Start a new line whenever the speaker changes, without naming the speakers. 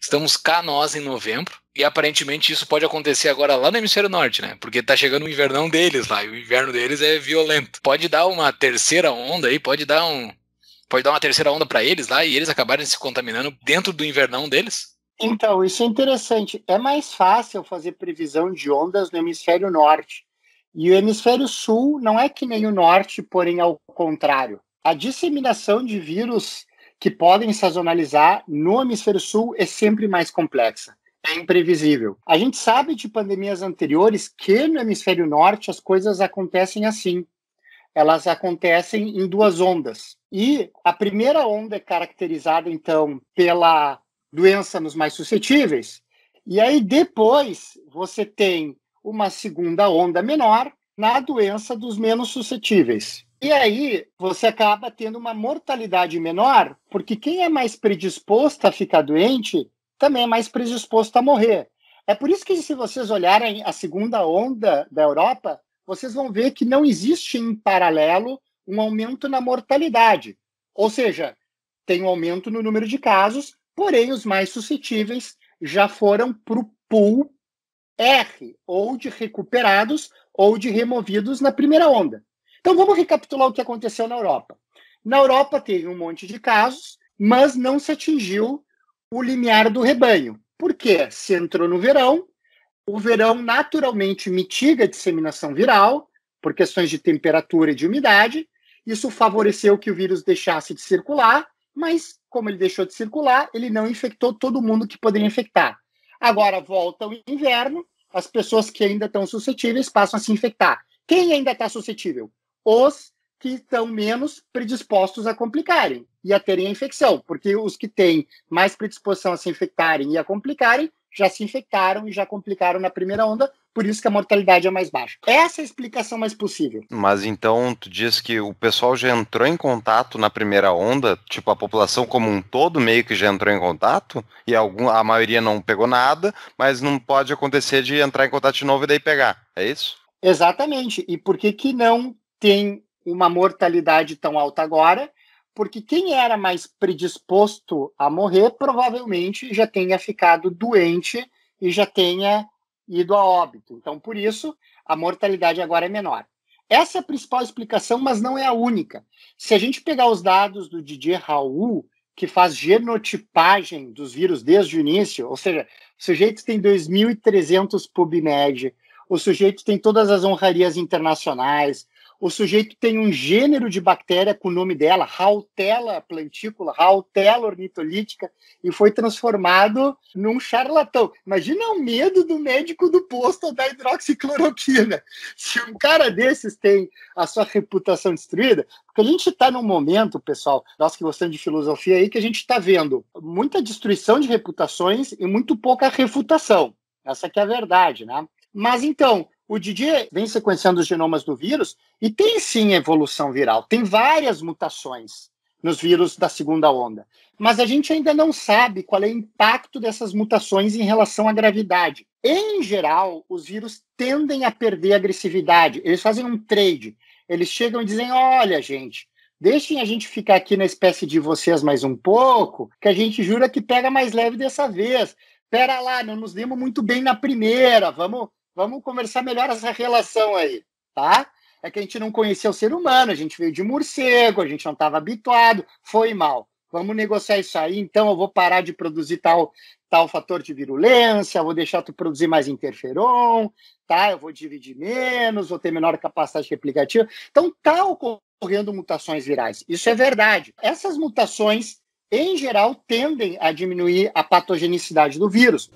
Estamos cá nós em novembro. E aparentemente isso pode acontecer agora lá no hemisfério norte, né? Porque tá chegando o invernão deles lá, e o inverno deles é violento. Pode dar uma terceira onda aí, pode dar um. Pode dar uma terceira onda para eles lá e eles acabarem se contaminando dentro do invernão deles? Então, isso é interessante. É mais fácil fazer previsão de ondas no hemisfério norte. E o hemisfério sul não é que nem o norte, porém ao contrário. A disseminação de vírus que podem sazonalizar no hemisfério sul é sempre mais complexa. É imprevisível. A gente sabe de pandemias anteriores que no hemisfério norte as coisas acontecem assim. Elas acontecem em duas ondas. E a primeira onda é caracterizada, então, pela doença nos mais suscetíveis. E aí depois você tem uma segunda onda menor na doença dos menos suscetíveis. E aí você acaba tendo uma mortalidade menor, porque quem é mais predisposto a ficar doente também é mais predisposto a morrer. É por isso que, se vocês olharem a segunda onda da Europa, vocês vão ver que não existe em paralelo um aumento na mortalidade. Ou seja, tem um aumento no número de casos, porém os mais suscetíveis já foram para o pool R, ou de recuperados ou de removidos na primeira onda. Então vamos recapitular o que aconteceu na Europa. Na Europa teve um monte de casos, mas não se atingiu o limiar do rebanho. Por quê? Se entrou no verão, o verão naturalmente mitiga a disseminação viral por questões de temperatura e de umidade. Isso favoreceu que o vírus deixasse de circular, mas como ele deixou de circular, ele não infectou todo mundo que poderia infectar. Agora volta o inverno, as pessoas que ainda estão suscetíveis passam a se infectar. Quem ainda está suscetível? os que estão menos predispostos a complicarem e a terem a infecção, porque os que têm mais predisposição a se infectarem e a complicarem já se infectaram e já complicaram na primeira onda, por isso que a mortalidade é mais baixa. Essa é a explicação mais possível. Mas então tu diz que o pessoal já entrou em contato na primeira onda, tipo a população como um todo meio que já entrou em contato e algum, a maioria não pegou nada, mas não pode acontecer de entrar em contato de novo e daí pegar. É isso? Exatamente. E por que que não tem uma mortalidade tão alta agora, porque quem era mais predisposto a morrer provavelmente já tenha ficado doente e já tenha ido a óbito. Então, por isso, a mortalidade agora é menor. Essa é a principal explicação, mas não é a única. Se a gente pegar os dados do Didier Raul, que faz genotipagem dos vírus desde o início, ou seja, o sujeito tem 2.300 PubMed, o sujeito tem todas as honrarias internacionais, o sujeito tem um gênero de bactéria com o nome dela, Rautela plantícula, Rautela ornitolítica, e foi transformado num charlatão. Imagina o medo do médico do posto da hidroxicloroquina. Se um cara desses tem a sua reputação destruída, porque a gente está num momento, pessoal, nós que gostamos de filosofia aí, que a gente está vendo muita destruição de reputações e muito pouca refutação. Essa que é a verdade, né? Mas então, o Didier vem sequenciando os genomas do vírus e tem sim evolução viral, tem várias mutações nos vírus da segunda onda. Mas a gente ainda não sabe qual é o impacto dessas mutações em relação à gravidade. Em geral, os vírus tendem a perder agressividade. Eles fazem um trade. Eles chegam e dizem: olha, gente, deixem a gente ficar aqui na espécie de vocês mais um pouco, que a gente jura que pega mais leve dessa vez. Pera lá, não nos demos muito bem na primeira, vamos Vamos conversar melhor essa relação aí, tá? É que a gente não conhecia o ser humano, a gente veio de morcego, a gente não estava habituado, foi mal. Vamos negociar isso aí, então eu vou parar de produzir tal, tal fator de virulência, vou deixar tu produzir mais interferon, tá? Eu vou dividir menos, vou ter menor capacidade replicativa. Então, tá ocorrendo mutações virais. Isso é verdade. Essas mutações, em geral, tendem a diminuir a patogenicidade do vírus.